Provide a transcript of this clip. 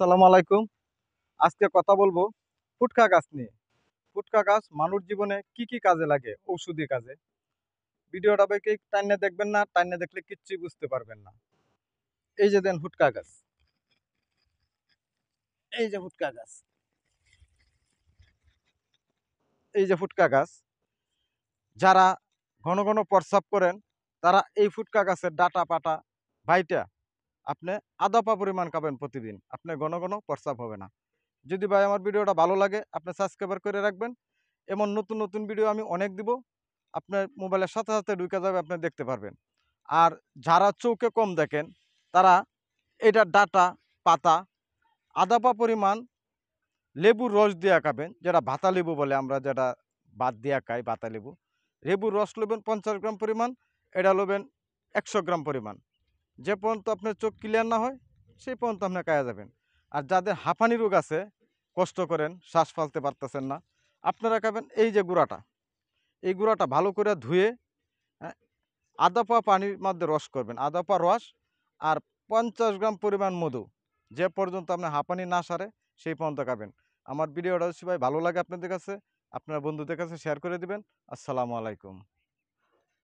আসসালামু আলাইকুম আজকে কথা বলবো ফুটকা গাছ নিয়ে ফুটকা গাছ মানুষ জীবনে কি কি কাজে লাগে ঔষধি কাজে ভিডিওটা বেকে টাইনে দেখবেন না টাইনে দেখলে কিচ্ছুই বুঝতে পারবেন না এই যে দেন ফুটকা গাছ এই যে ফুটকা গাছ এই যে ফুটকা গাছ যারা ঘন ঘন প্রস্রাব করেন তারা এই ফুটকা গাছের ডাটা পাটা ভাইটা আপনি আধা পা পরিমাণ খাবেন প্রতিদিন আপনি ঘন ঘন প্রস্রাব হবে না যদি ভাই আমার ভিডিওটা ভালো লাগে আপনি সাবস্ক্রাইবার করে রাখবেন এমন নতুন নতুন ভিডিও আমি অনেক দিব আপনার মোবাইলের সাথে সাথে ঢুকে যাবে আপনি দেখতে পারবেন আর যারা চৌকে কম দেখেন তারা এটা ডাটা পাতা আধা পা পরিমাণ লেবুর রস দিয়ে খাবেন যেটা ভাতা লেবু বলে আমরা যেটা বাদ দিয়ে খাই ভাতা লেবু লেবুর রস নেবেন পঞ্চাশ গ্রাম পরিমাণ এটা নেবেন একশো গ্রাম পরিমাণ যে পর্যন্ত আপনার চোখ ক্লিয়ার না হয় সেই পর্যন্ত আপনি কায়া যাবেন আর যাদের হাঁফানি রোগ আছে কষ্ট করেন শ্বাস ফালতে পারতেছেন না আপনারা খাবেন এই যে গুঁড়াটা এই গুঁড়াটা ভালো করে ধুয়ে হ্যাঁ, আদা পা পানির মধ্যে রস করবেন আদা পা রস আর পঞ্চাশ গ্রাম পরিমাণ মধু যে পর্যন্ত আপনার হাঁপানি না সারে সেই পর্যন্ত খাবেন আমার ভিডিওটা সবাই ভালো লাগে আপনাদের কাছে আপনার বন্ধুদের কাছে শেয়ার করে দেবেন আসসালামু আলাইকুম